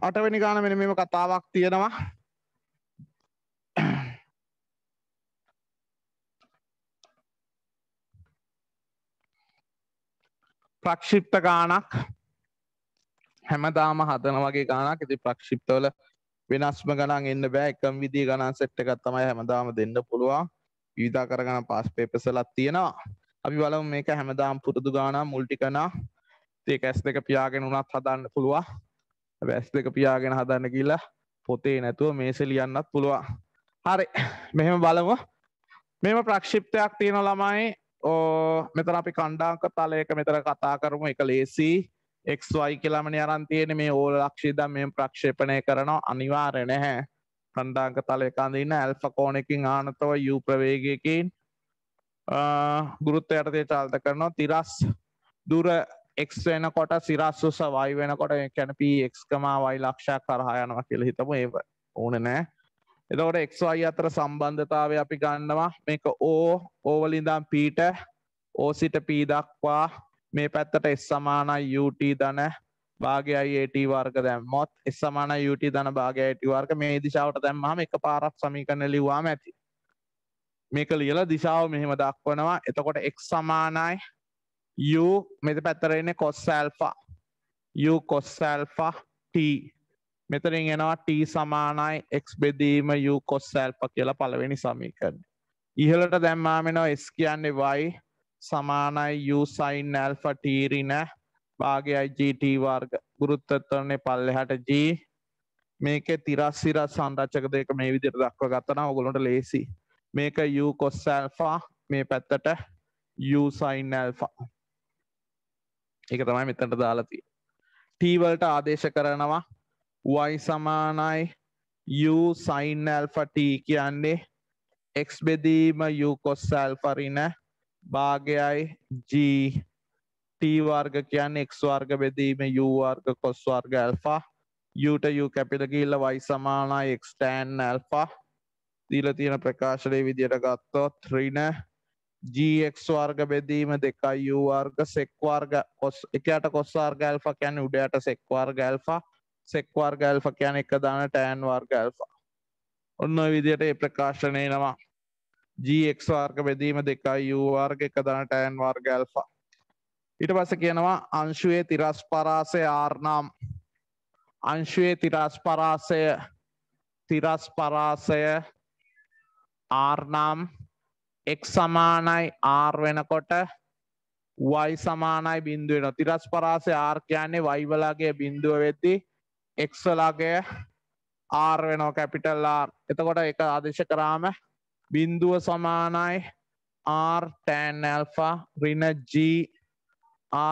අටවැනි ගාන මෙන මෙම කතාවක් තියෙනවා ප්‍රක්ෂිප්ත ගානක් හැමදාම හදන වගේ ගානක් ඇති ප්‍රක්ෂිප්තවල වෙනස්ම ගනන් එන්න බෑ එකම් විදිී ගණන් සෙට්ට එකත් තමයි හැමදාම දෙන්න පුළුවන් විධා කරගන පස් පේපසලත් තියෙනවා අපි බලව මේක හැමදාම් පුරුදු ගාන මුල්ටි කනා ඒක ඇස් දෙක පියාගෙන වුණත් හදන්න පුළුවන් බැස් දෙක පියාගෙන හදන්න කියලා පොතේ නැතුව මේස ලියන්නත් පුළුවන් හරි මෙහෙම බලමු මෙම ප්‍රක්ෂිප්තයක් තියෙන ළමයි ඕ මෙතර අපි කණ්ඩාංක තලයක මෙතර කතා කරමු එක ලේසි එක්වයි කියලාමන අරන් තියෙන මේ ඕල ලක්ෂිද මෙ ප්‍රක්ෂේපනය කරනවා අනිවාරය නැහැ කණ්ඩාංක තල එකඳන්න ඇල්ෆ කෝනෙකින් ආනතව යු ප්‍රවේගයකින් ගුරුත්ත යටතේ චාල්ත කරනවා තිරස් දුර එක් වෙනකොට සිරස්සුස වයි වෙනකොට කැනපී එක්කමා වයි ලක්ෂයක් කරහා යනවා කියල හිතම ඒ ඕන නෑ එතකොට එක්වයි අතර සම්බන්ධතාව අපි ගන්නවා මේක ඕ ඕවලින්දම් පීට ඕ සිට පීදක්වා මේ පැත්තට එස් සමානයි යුට දන භාගයයිට වර්ග දැම්මොත් එස් සමාන යුට දන භාගයට වර්ග මේ දිශාවට දැම්මම එක පාරක් සමීකන ලිවාම ඇති මේක ලියල දිශාව මෙහෙම දක්වනවා එතකොට එක් සමානයි u මෙත පැත්තරෙන්නේ cos alpha u cos alpha t මෙතරින් එනවා t සමානයි x බෙදීම u කොස් ඇල්ෆා කියලා පළවෙනි සමීකරණය ඉහළට දැම්මාම එනවා s කියන්නේ y සමානයි u sin ඇල්ෆා t ඍණ භාගයයි gt වර්ග ගුරුත්වත්වරණය පල්ලෙහාට g මේකේ තිරස් සිරස් සංරචක දෙක මේ විදිහට දක්ව ගත්තා නම් ඔයගොල්ලන්ට ලේසි මේක u cos alpha මේ පැත්තට u sin alpha එක තමයි මෙතට දාලතිය ටීවල්ට ආදේශ කරනවා වයි සමානයි යු සයින් ඇල්ෆට කියන්නේ එක්ස් බෙදීම යු කොස් ඇල්ෆරින භාගයයි ජී ටීවර්ග කියන්න එක් වර්ග බෙදීම යුවර්ග කොස් වර්ග ඇල්ෆා යුට යු කැපිට කියල්ල වයි සමානයි එක්ස්ටෑන් ඇල්ෆා දීල තියෙන ප්‍රකාශලය විදියට ගත්තොත් ත්‍රීන ජX වර්ග බෙදීම දෙකයි U වර්ග සෙක් වර්ග එකට කොස් වර්ග ඇල්ෆා කියන්නේ උඩයට සෙක් වර්ග ඇල්ෆා සෙක් වර්ග ඇල්ෆා කියන්නේ එක දාන ටෑන් වර්ග ඇල්ෆා ඔන්න ඔය විදිහට මේ ප්‍රකාශනය එනවා GX වර්ග බෙදීම දෙකයි U වර්ග එක දාන ටෑන් වර්ග ඇල්ෆා ඊට පස්සේ කියනවා අංශුවේ තිරස් පරාසය R නම් අංශුවේ තිරස් පරාසය තිරස් පරාසය R නම් x සමානයි r වෙනකොට y සමානයි බිඳුව වෙනවා. තිරස්පරාසය r කියන්නේ y වලගේ බිඳුව වෙද්දී x වලගේ r වෙනවා කැපිටල් R. එතකොට ඒක ආදේශ කරාම බිඳුව සමානයි R tan alpha ඍණ G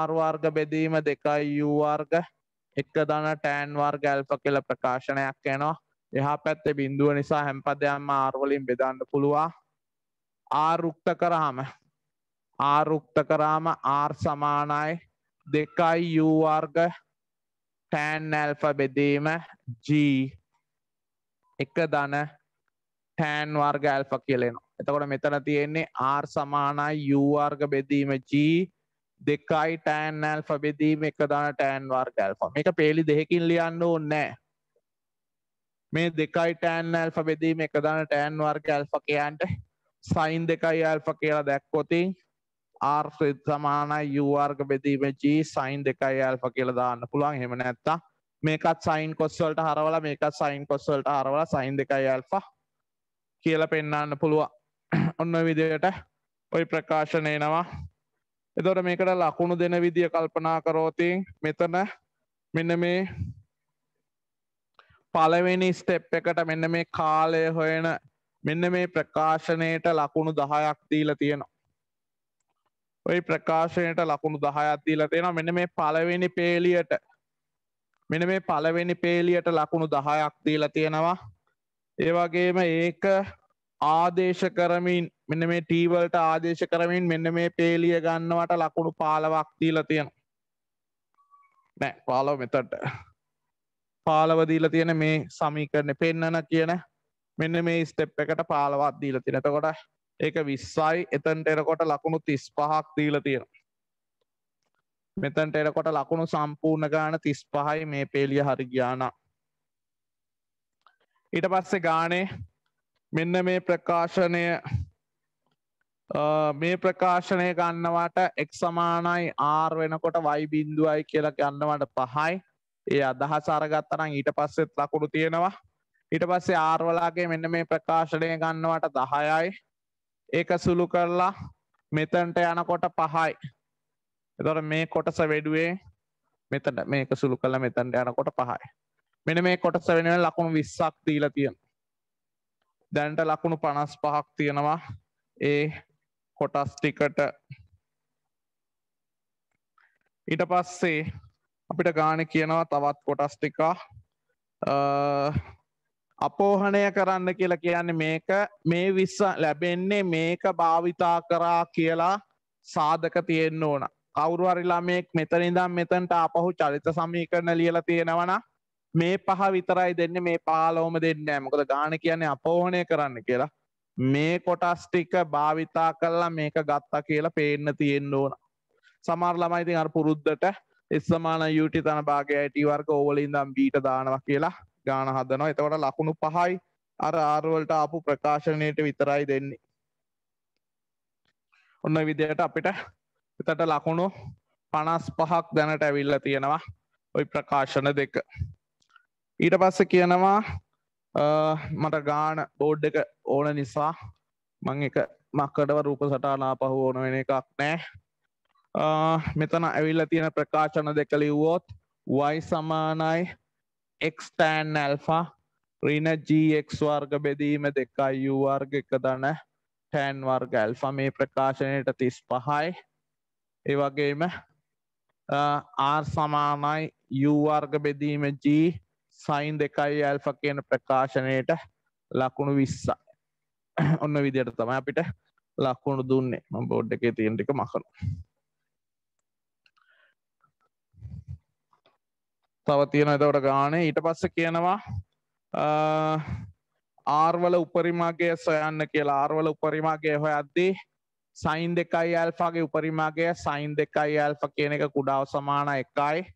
R වර්ග බෙදීම 2 U වර්ග 1 ධන tan වර්ග alpha කියලා ප්‍රකාශනයක් එනවා. එහා පැත්තේ බිඳුව නිසා හැම පදයක්ම R වලින් බෙදන්න පුළුවන්. ආරුක්ත කරාම ආරුක්ත කරාම ආර් සමානයි දෙකයි යූවර්ග ටෑන් ඇල්ෆ බෙදීම G එක දන ටෑන් වර්ග ඇල්ෆ කියලෙනවා. එතකොට මෙතන තියෙන්නේ R සමානයි U වර්ග බෙදීම G දෙකයි ටෑන් ඇල්ෆ බෙදීම එක දන ටෑන් වර්ග ඇල්ෆ. මේක පේලි දෙකකින් ලියන්න ඕනේ නැහැ. මේ දෙකයි ටෑන් ඇල්ෆ බෙදීම එක දන ටෑන් වර්ග ඇල්ෆ කියන්ට සයින් දෙකයි ඇල්ෆ කියලා දැක්කොති ආර්ය සමානයි u වර්ග බෙදීමේ g සයින් දෙකයි ඇල්ෆ කියලා දාන්න පුළුවන් එහෙම නැත්තම් මේකත් සයින් කොස් වලට හරවලා මේකත් සයින් කොස් වලට හරවලා සයින් දෙකයි ඇල්ෆා කියලා පෙන්වන්න පුළුවන් ඔන්න ඔය විදිහට ওই ප්‍රකාශන එනවා එතකොට මේකට ලකුණු දෙන විදිය කල්පනා කරෝති මෙතන මෙන්න මේ පළවෙනි ස්ටෙප් එකට මෙන්න මේ කාලය හොයන මෙන්න මේ ප්‍රකාශනයට ලකුණු දහයක් දීලා තියෙනවා. ඔයි ප්‍රකාශනයට ලකුණු දහයක් දීලා තියෙනවා මෙන්න මේ පළවෙනි පේලියට මෙන මේ පළවෙනි පේලියට ලකුණු දහයක් දීලා තියෙනවා ඒ වගේම ඒක ආදේශ කරමින් මෙන්න මේ ටීවල්ට ආදේශ කරමින් මෙන්න මේ පේලිය ගන්නවට ලකුණු පාලවක් දීලා තියෙන නෑ පාලව මෙතට පාලව දීලා තියෙන මේ සමීකරණ පෙන්නන කියන මෙන්න මේ ස්ටෙප් එකට පාලවත් දීල තින එතකොට ඒක විස්සයි එතන්ට එරකොට ලකුණු තිස් පහක් දීල තියෙන මෙතන්ට එරකොට ලකුණු සම්පූර්ණ ගාන තිස් පහයි මේ පේලිය හරි ගාන ඊට පස්සේ ගානේ මෙන්න මේ ප්‍රකාශනය මේ ප්‍රකාශනය ගන්නවට එක් සමානයි ආර් වෙනකොට වයි බින්දුවයි කියලා ගන්නවට පහයි ඒ අදහසාරගත්තනම් ඊට පස්සෙත් ලකුණු තියෙනවා ඊට පස්සේ R වලාගේ මෙන්න මේ ප්‍රකාශනය ගන්නවට 10යි. ඒක සුළු කරලා මෙතනට යනකොට 5යි. එතකොට මේ කොටස වෙඩුවේ මෙතන මේක සුළු කරලා මෙතනට යනකොට 5යි. මෙන්න මේ කොටස වෙනුවෙන් ලකුණු 20ක් දීලා තියෙනවා. දැනට ලකුණු 55ක් තියෙනවා. ඒ කොටස් ටිකට ඊට පස්සේ අපිට ගාන කියනවා තවත් කොටස් ටිකක් අපෝහණය කරන්න කියලා කියන්න මේක මේ විස්ස ලැබෙන්නේ මේක භාවිතා කරා කියලා සාධක තියෙන්න්න ඕන කවුරුහරිලාමෙක් මෙතනිදම් මෙතන්ට අපහු චරිත සමීකරණ ලියලා තියෙනවන මේ පහ විතරයි දෙන්න මේ පාලෝම දෙන්න මොකද ගාන කියන්නේ අපෝහණය කරන්න කියලා මේ කොටස් ටික භාවිතා කරලා මේක ගත්තා කියලා පේන්න තියෙන්න ඕන සමර ළමයිතින් අර පුරුද්ධට එස්සමාන යුටි තන භාගයටටි වර්ග ඕවලින් දම් බීට දානවා කියලා ගාන හදනවා එතවට ලකුණු පහයි අර ආර්වලට ආපු ප්‍රකාශනයට විතරයි දෙන්නේ ඔන්න විදියට අපිට එතට ලකුණු පනස් පහක් දැනට ඇවිල්ල තියෙනවා ඔයි ප්‍රකාශන දෙක ඊට පස්ස කියනවා මට ගාන බෝඩ් එක ඕන නිසා මං එක මක්කඩව රූප සටානා පහු ඕන වෙන එකක් නෑ මෙතන ඇවිල්ල තියෙන ප්‍රකාශන දෙක ලිව්වොත් වයි සමානයි එක්ස් ටෑන් ඇල්ෆා රින ජීක් වර්ග බෙදීම දෙක අයු වර්ග එක දන ටෑන් වර්ග ඇල්ෆා මේ ප්‍රකාශනයට තිස් පහයි ඒ වගේම ආර් සමානයි යුවර්ග බෙදීම ජී සයින් දෙකයි ඇල්ෆ කියන ප්‍රකාශනයට ලකුණු විස්සා ඔන්න විදියට තමයි අපිට ලක්කුණු දුන්නේ ම බෝඩ් එක තියෙන්ටික මකනු තව තියෙන එතවට ගානේ ඊට පස්ස කියනවා ආර්වල උපරිමාගේ සොයන්න කියලා ආර්වල උපරිමාගේ හොයද්දී සයින් දෙකයි ඇල්ෆාගේ උපරිමාගේ සයින් දෙකයි ඇල්ෆ කියන එක කුඩාව සමාන එකයි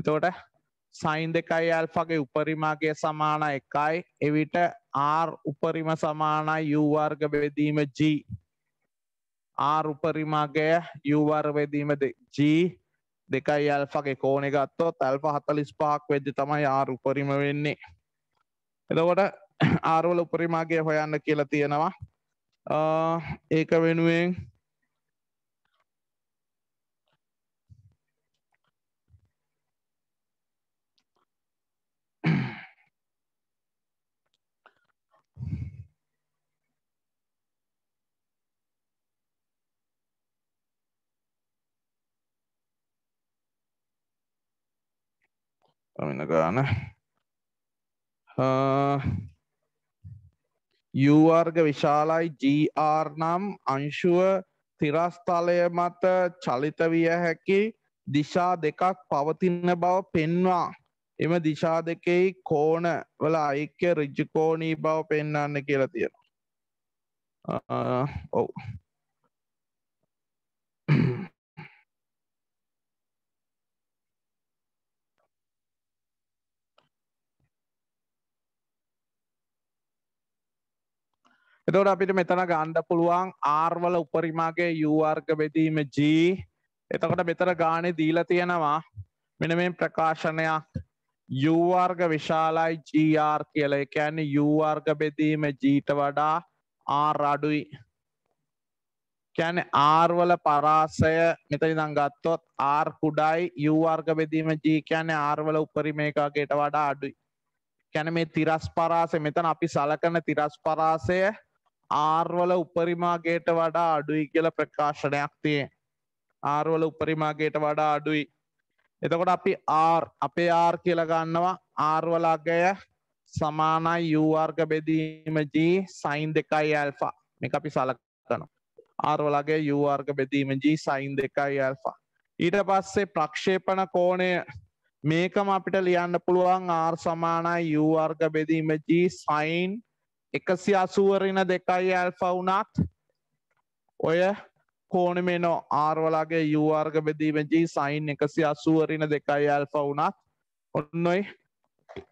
එතකොට සයින් දෙකයි ඇල්ෆාගේ උපරිමාගේ සමාන එකයි එවිට R උපරිම සමානයි U වර්ග බෙදීම G R උපරිමාගේ U වර්ග බෙදීම G දෙකයි ඇල්ෆගේ කෝන ගත්තොත් ඇල්ප හතලිස් පහක් වෙද්දි තමයි ආර් උපරිම වෙන්නේ එතකොට ආරවල උපරිමාගේ හොයන්න කියලා තියෙනවා ඒක වෙනුවෙන් පමින ගාන යවර්ග විශාලයි ජR නම් අංශුව තිරස්ථලය මත චලිත විය හැකි දිශා දෙකක් පවතින්න බව පෙන්වා එම දිශා දෙකෙහි කෝන වල අයික්‍ය රිජ්ජකෝණී බව පෙන්න්න කියලා තියෙනවා ඔවු එතවට අපිට මෙතන ගණ්ඩ පුළුවන් ආර්වල උපරිමගේ යූවර්ග බෙදීම ජී එතකොට මෙතර ගානෙ දීල තියෙනවා මෙන මේ ප්‍රකාශනයක් යූවර්ග විශාලයි ජීර් කියල එක ඇන්න යූවර්ග බෙදීම ජීට වඩා ආර් අඩුයි කැන ආර්වල පරාසය මෙතනි දංගත්තොත් ආර් කුඩයි යූවර්ග බෙදීම ජීකයන ආර්වල උපරිමේකාගේට වඩා අඩුයි කැන මේ තිරස් පරාසය මෙතන අපි සලකන තිරස් පරාසය ආර්වල උපරිමාගේට වඩා අඩුයි කියල ප්‍රකාශනයක් තිය ආර්වල උපරිමාගේට වඩා අඩුයි එතකොට අපි ආර් අපේ ආර් කියලගන්නවා ආර්වලගය සමානයි යූවර්ග බෙදීම ජී සයින් දෙකයි ඇල්ෆා මේ අපි සලකන ආර්වලගේ යූවර්ග බෙදීම ජී සයින් දෙකයි ඇල්ෆා ඊට පස්සේ ප්‍රක්ෂේපන කෝණය මේකම අපිට ලියන්න පුළුවන් ආර් සමානයි යූවර්ග බෙදීම ජී සයින් එකසි අසුවරින දෙකයි ඇල්ෆා වුණත් ඔය කෝනමේනෝ ආර්වලගේ යුවර්ග බෙදීමජී සයින් එකසි අසුවරින දෙකයි ඇල්ෆා වුණත් ඔන්නොයි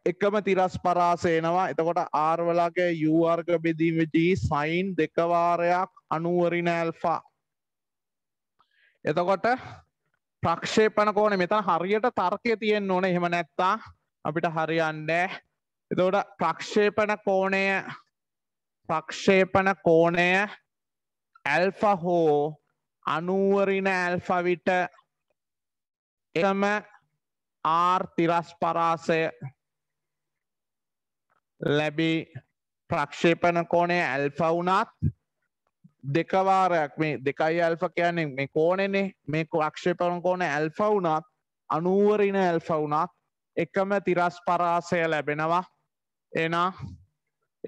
එකම තිරස් පරාසේනවා එතකොට ආර්වලගේ යුවර්ග බෙදීමජී සයින් දෙකවාරයක් අනුවරින ඇල්ෆා එතකොට ප්‍රක්ෂේපන කෝන මෙතන හරියට තර්කය තියෙන් ඕන එහෙම නැත්තා අපිට හරියන්නෑ එතකොට ප්‍රක්ෂේපන කෝණය පක්ෂේපන කෝණය ඇල්ෆ හෝ අනුවරින ඇල්ෆවිට එම ආර්තිරස් පරාසය ලැබී ප්‍රක්ෂේපන කෝණය ඇල්ෆ වුණත් දෙකවාරයක් මේ දෙකයි ඇල්ෆ කියන්නේ මේ කෝනෙනේ මේ අක්ෂේපන කෝන ඇල්ෆ වුණත් අනුවරින ඇල්ෆ වුණත් එකම තිරස් පරාසය ලැබෙනවා එනා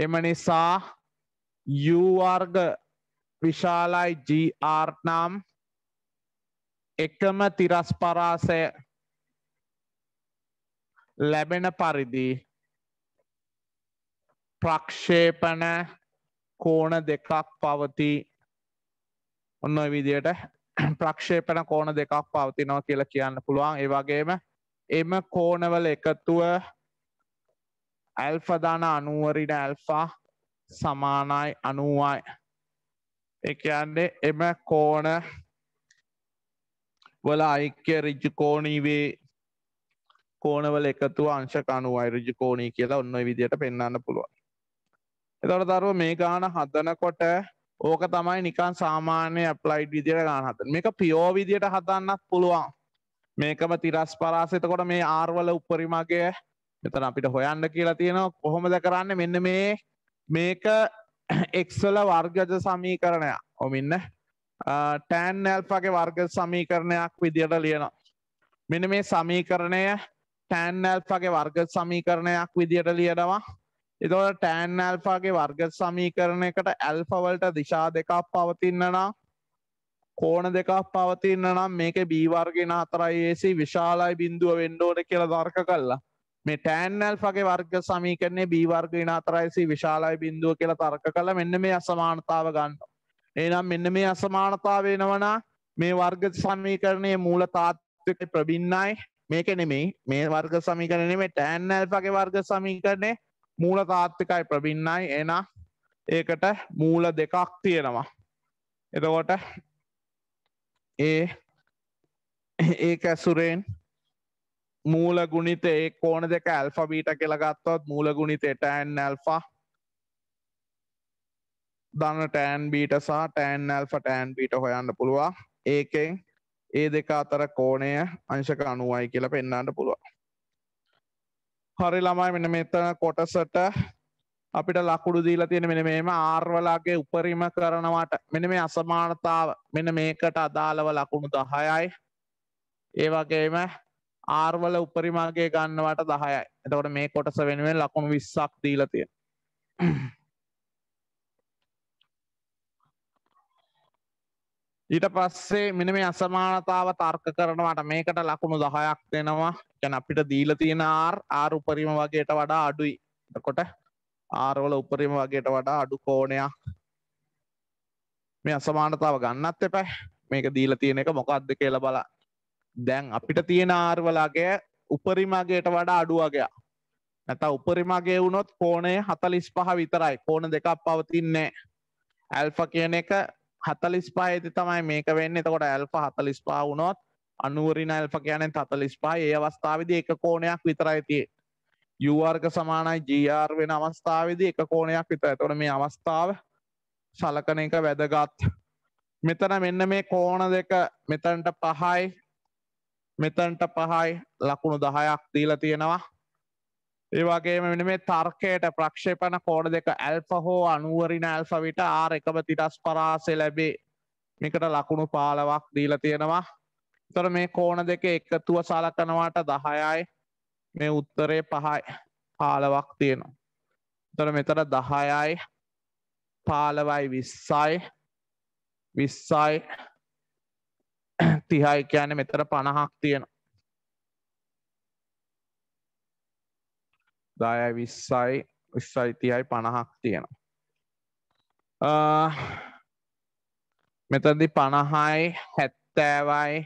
එම නිසා යවර්ග විශාලයි ජීආර්නම් එකම තිරස් පරාසය ලැබෙන පරිදි ප්‍රක්ෂේපන කෝණ දෙකක් පවති ඔන්න විදියට ප්‍රක්ෂේපන කෝණ දෙකක් පවතිනෝ කියල කියන්න පුළුවන් ඒවගේම එම කෝනවල එකතුව ඇල්ෆදාන අනුවරින ඇල්ෆා සමානයි අනුවයි එකයන්නේ එම කෝන වල අයික්‍ය රිජ්ජකෝණී වේ කෝනවල එකතු අංශක අනුවයි රිජකෝණී කියලා ඔන්න විදියට පෙන්න්න පුළුවන් එතොට දරුව මේ ගාන හදනකොට ඕක තමයි නිකන් සාමාන්‍ය ඇප්ලයිඩ් විදියට ගාන හත මේක පියෝ විදියට හදන්නත් පුළුවන් මේකම තිරස් පරාසතකොට මේ ආර්වල උපරිමගේ මෙතන අපිට හොයන්න කියලා තියෙනවා කොහොමද කරන්න මෙන්න මේ මේක එක්වල වර්ගජ සමීකරණය ඔමින්න ටෑන් නැල්පගේ වර්ග සමීකරණයක් විදියට ලියනවා. මෙන මේ සමීකරණය ටෑන් නැල්පගේ වර්ග සමීකරණයක් විදියට ලියනවා එතවට ටෑන් නැල්පාගේ වර්ග සමීකරණයකට ඇල්පවලට දිශා දෙකක් පවතින්නනම් කෝන දෙකක් පවතින්න නම් මේක බීවර්ගෙන හතරයි ඒසි විශාලයි බින්දුව වෙන්ඩෝන කියල දර්ක කල්ලා මේ ටෑන් ඇල්ෆගේ වර්ග සමීකරණය බීවර්ග නාතරයිසි විශාලයි බින්දුව කියලා තර්ක කළ මෙන්න මේ අසමානතාව ගන්න. ඒනම් මෙන්න මේ අසමානතාව වෙනවනා මේ වර්ග සමීකරණය මූල තාත්වක ප්‍රබින්නයි මේක නෙමෙයි මේ වර්ග සමීකරණය මේ ටෑන් ඇල්ෆගේ වර්ග සමීකරණය මූල තාත්තිකයි ප්‍රබින්නයි එන ඒකට මූල දෙකක් තියෙනවා. එතකොට ඒ ඒක ඇසුරෙන් මූල ගුණිත ඒ කෝන දෙක ඇල්ෆබීට කෙළගත්තවත් මූල ගුණිතේ ටෑන් ඇල්ෆා දන්න ටෑන් බීට සහ ටෑන් ඇල්ෆ ටෑන් බීට හොයන්න පුළුවන් ඒකෙන් ඒ දෙක අතර කෝණය අංශක අනුවයි කියලා පෙන්න්නට පුළුවන් හරි ළමයි මෙන මෙතන කොටසට අපිට ලකුඩු දීලා තියෙන මෙන මේම ආර්වලාගේ උපරිම කරනවට මෙන මේ අසමානතාව මෙන මේකට අදාළව ලකුණු දහයයි ඒ වගේම ආර්වල උපරිමාගේ ගන්නවට දහයයි එතකොට මේ කොටස වෙනුවෙන් ලකුණු විස්සක් දීලතිය ඊට පස්සේ මෙන මේ අසමානතාව තර්ක කරනවට මේකට ලකුණු දහයක් දෙනවා ගැන අපිට දීල තියෙන ආර් ආර් උපරිම වගේට වඩා අඩුයි එතකොට ආර්වල උපරිම වගේට වඩා අඩු කෝණයක් මේ අසමානතාව ගන්නත් එපැ මේක දීල තියෙන එක මොකක්ද කියලා බලන්න දැන් අපිට තියෙන ආර්වලාගේ උපරිමගේට වඩා අඩුවගයා නැත උපරිමගේ වුණොත් කෝනය හතලිස් පහ විතරයි කෝන දෙකක් පවතින්නේ ඇල්ෆ කියන එක හතලිස් පාඇති තමයි මේක වෙන්න එතකොට ඇල්ප හතලිස් පා වුණොත් අනුවරින ඇල්ප කියනෙන් හතලිස් පා ඒ අවස්ථාවද එක කෝනයක් විතරයිතිය යවර්ග සමානයි ජීර් වෙන අවස්ථාවද එක කෝනයක් විතර තොට මේ අවස්ථාව සලකන එක වැදගත් මෙතන මෙන්න මේ කෝන දෙක මෙතන්ට පහයි මෙතන්ට පහයි ලකුණු දහයක් දීල තියෙනවා. ඒවාගේ මෙන මේ තර්කයට ප්‍රක්ෂේපන කෝඩ දෙක ඇල්ප හෝ අනුවරින ඇල්ප විට ආර එකම තිරස් පරාසෙ ලැබේ මේකට ලකුණු පාලවක් දීල තියෙනවා. තොර මේ කෝණ දෙක එකතුව සලකනවාට දහයයි මේ උත්තරේ පහයි පාලවක් තියෙනවා. තොර මෙතර දහයයි පාලවයි විස්සයි විස්සයි තිහයි කියන මෙතර පණහක් තියෙන දාය විස්සයි විස්සයි තියයි පණහක් තියෙන මෙතදි පණහයි හැත්තෑවයි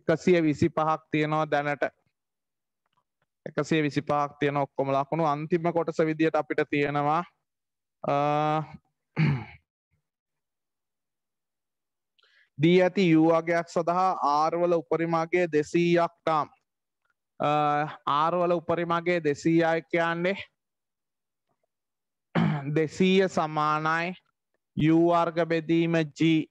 එකසිය විසි පහක් තියෙනවා දැනට එකසිය විසි පහක් තියෙන ඔක්කොම ලකුණු අන්තිම කොටස විදියට අපිට තියෙනවා දී ඇති යුවාගයක් සඳහා ආර්වල උපරිමගේ දෙසීයක් ටම් ආර්වල උපරිමගේ දෙසීයයි කියන්නේ දෙසීය සමානයි යූවර්ග බෙදීම ජී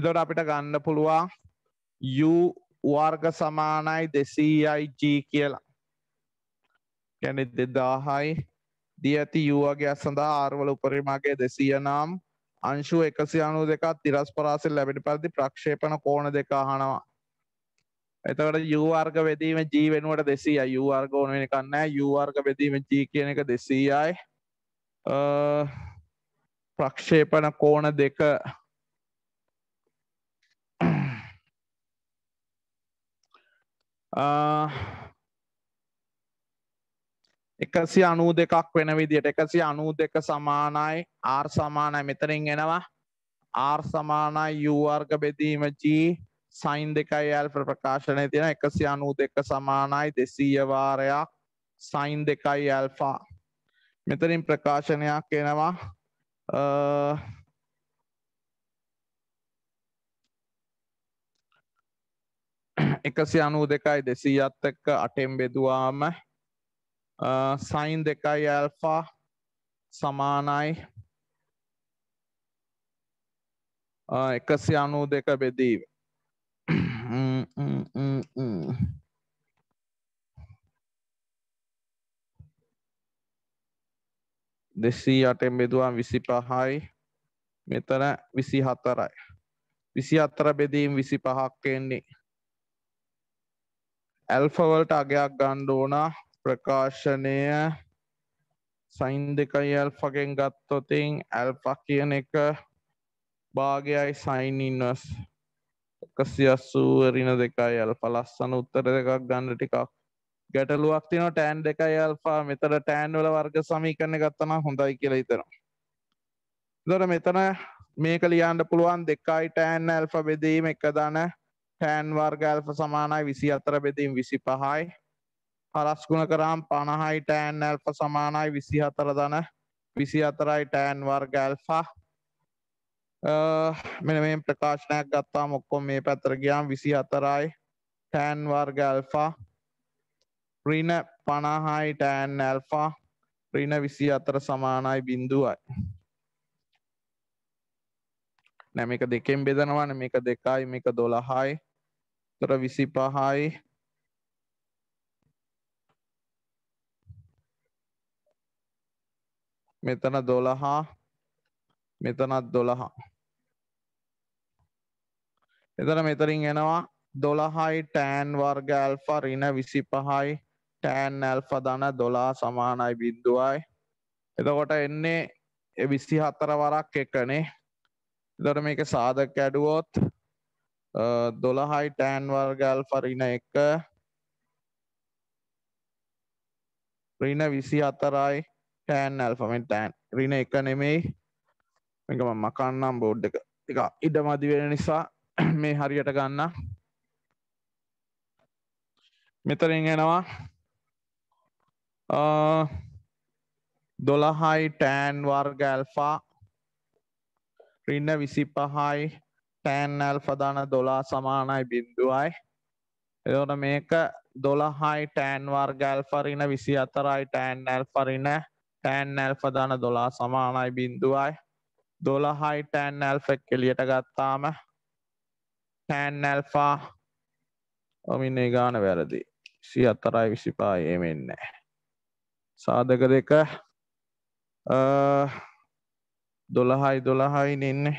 එතොට අපිට ගන්න පුළුවන් යුවර්ග සමානයි දෙසීයි ජී කියලා කැනෙ දෙදාහයි දී ඇති යුවගේ සඳහා ආර්වල උපරිමගේ දෙසිය නම් අංශුව එකසි අනු දෙකක් තිරස් පරාසෙල් ලැබිට පරිදි ප්‍රක්ෂේපන කෝණ දෙක හනවා. එතකට යවර්ග වෙදීම ජී වෙනුවට දෙසීය යවර්ග ඕන වෙන කන්නෑ යවර්ග වෙදීම ජී කියන එක දෙසීයයි ප්‍රක්ෂේපන කෝණ දෙක ආ එකසි අනූ දෙකක් වෙන විදියට එකසි අනූ දෙක සමානයි ආර් සමානයි මෙතරින් එනවා ආර් සමානයි යුවර්ග බෙදීම ජී සයින් දෙකයි ඇල් ප්‍රකාශනය තියෙන එකසි අනූ දෙක සමානයි දෙසීය වාරයක් සයින් දෙකයි ඇල්ෆා මෙතරින් ප්‍රකාශනයක් එනවා එකසි අනූ දෙකයි දෙසීයත් එක්ක අටෙන් බෙදුවාම සයින් දෙකයි ඇල්ෆා සමානයි එකසි අනු දෙක බෙදීම දෙසී අටෙන් බෙදුවන් විසි පහයි මෙතන විසි හතරයි විසි අතර බෙදීම් විසි පහක් එන්නේ ඇල්ෆවල්ට අගයක් ගණ්ඩෝනා ප්‍රකාශනය සයින් දෙකයි ඇල්ෆගෙන් ගත්තොතින් ඇල්ෆා කියන එක භාගයයි සයින් ඉන්වස් එකසි අස්සූවරින දෙකයි ඇල්ප ලස්සන උත්තර දෙකක් ගන්න ටිකක් ගැටලුවක් තින ටෑන් දෙකයි ඇල්පා මෙතර ටෑන් වල වර්ග සමීකරණ ගත්තන හොඳයි කියලා හිතනවා දොර මෙතන මේක ලියන්න පුළුවන් දෙකයි ටෑන් ඇල්ප බෙදීම එක දන ටෑන් වර්ග ඇල්ප සමානයි විසි අතර බෙදීම් විසි පහයි හලස් ගුණ කරාම් පණහයි ටෑන් ඇල්ප සමානයි විසි හතර දන විසි අතරයි ටෑන් වර්ග ඇල්ෆා මෙන මේ ප්‍රකාශනයක් ගත්තා මොක්කොම් මේ පැතර ගියාම් විසි හතරයි ටෑන් වර්ග ඇල්ෆා රින පණහයි ටෑන් ඇල්ෆා රින විසි අතර සමානයි බිඳුවයි. නැමික දෙකෙන් බෙදනවන මේක දෙකයි මේක දොළහයි තොර විසි පහයි මෙතන දොළහා මෙතනත් දොළහා එතන මෙතරින් එනවා දොළහයි ටෑන් වර්ග ඇල්ෆා රින විසි පහයි ටෑන් ඇල්ෆා දන දොලා සමානයි බිද්දුවයි එතකොට එන්නේ විස්සි හත්තර වරක් එකනේ දොට මේක සාධක ඇඩුවොත් දොළහයි ටෑන් වර්ගල් පරින එක රින විසි අතරයි ටෑන් ඇල්ෆමෙන් ටෑන් රින එක නෙමෙයි මේක මම මකන්නම් බෝඩ් එක එක ඉඩ මදි වෙන නිසා මේ හරියට ගන්න මෙතරින් එනවා දොළහයි ටෑන් වර්ග ඇල්ෆා රින්න විසි පහයි ටෑන් ඇල්ෆදාන දොලා සමානයි බින්දුවයි එදට මේක දොළහයි ටෑන් වර්ග ඇල්ෆරින විසි අතරයි ටෑන් ඇල්ෆරින ටෑන් ඇල්ෆ දන දොලා සමානයි බින්දුවයි දොළහයි ටෑන් ඇල්ෆෙක් එලියට ගත්තාම ටෑන් ඇල්ෆා ඔමින්න ගාන වැරදි සි අතරයි විසිපා ඒමෙන්න සාධක දෙක දොළහයි දොළහයි නෙන්නේ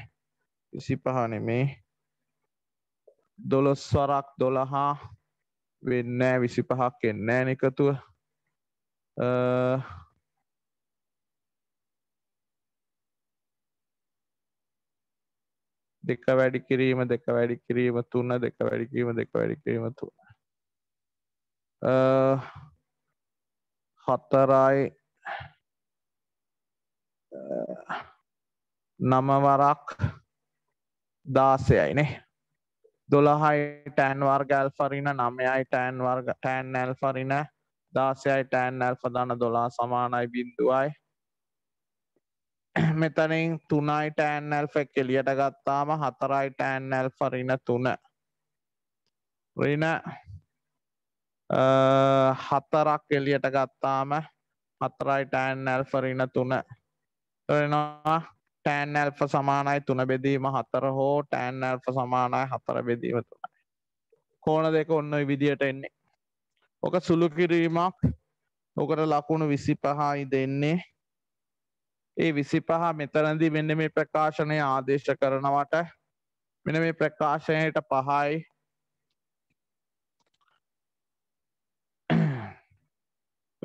විසි පහනෙමේ දොළොස් වරක් දොළහා වෙන්න විසි පහක් එන්න එකතුව දෙක වැඩි කිරීම දෙක වැඩි කිරීම තුන්න දෙක වැඩි කිරීම දෙක වැඩි කිරීම තුන හතරයි නමවරක් දාසයයි නේ දොළහයි ටෑන් වර්ගල් ෆරින නමයයි ටෑන් වර්ග ටෑන් නැල් ෆරින දාසයයි ටෑන් නැල් පදන්න දොලා සමානයි බින්දුවයි මෙතනින් තුනයි ටෑන්නල් ෆෙක් එලියට ගත්තාම හතරයි ටෑන්නල් ෆරින තුන රින හතරක් එලියට ගත්තාම හතරයි ටෑන්නල් ෆරින තුන වෙනවා ටෑන් ඇල්ප සමානයි තුන බෙදීම හතර හෝ ටෑන් ඇල්ප සමානයි හතර බෙදීම තුනයි කෝන දෙක ඔන්න විදියට එන්නේ ඕක සුළු කිරීමක් ඕකට ලකුණු විසි පහයි දෙන්නේ ඒ විසි පහ මෙතරදි මෙන්න මේ ප්‍රකාශනය ආදේශ කරනවට මෙන මේ ප්‍රකාශනයට පහයි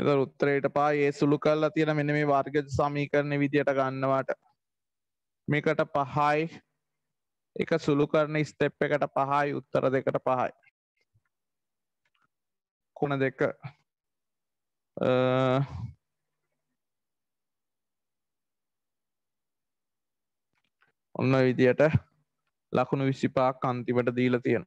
මෙත උත්තරයට පා ඒ සුළු කල්ලා තියෙන මෙන මේ වර්ග සමීකරණය විදියට ගන්නවට මේකට පහයි එක සුළු කරන ස්තෙප් එකට පහයි උත්තර දෙකට පහයි කුණ දෙක ඔන්න විදියට ලකුණු විසිපාක් අන්තිමට දීල තියෙන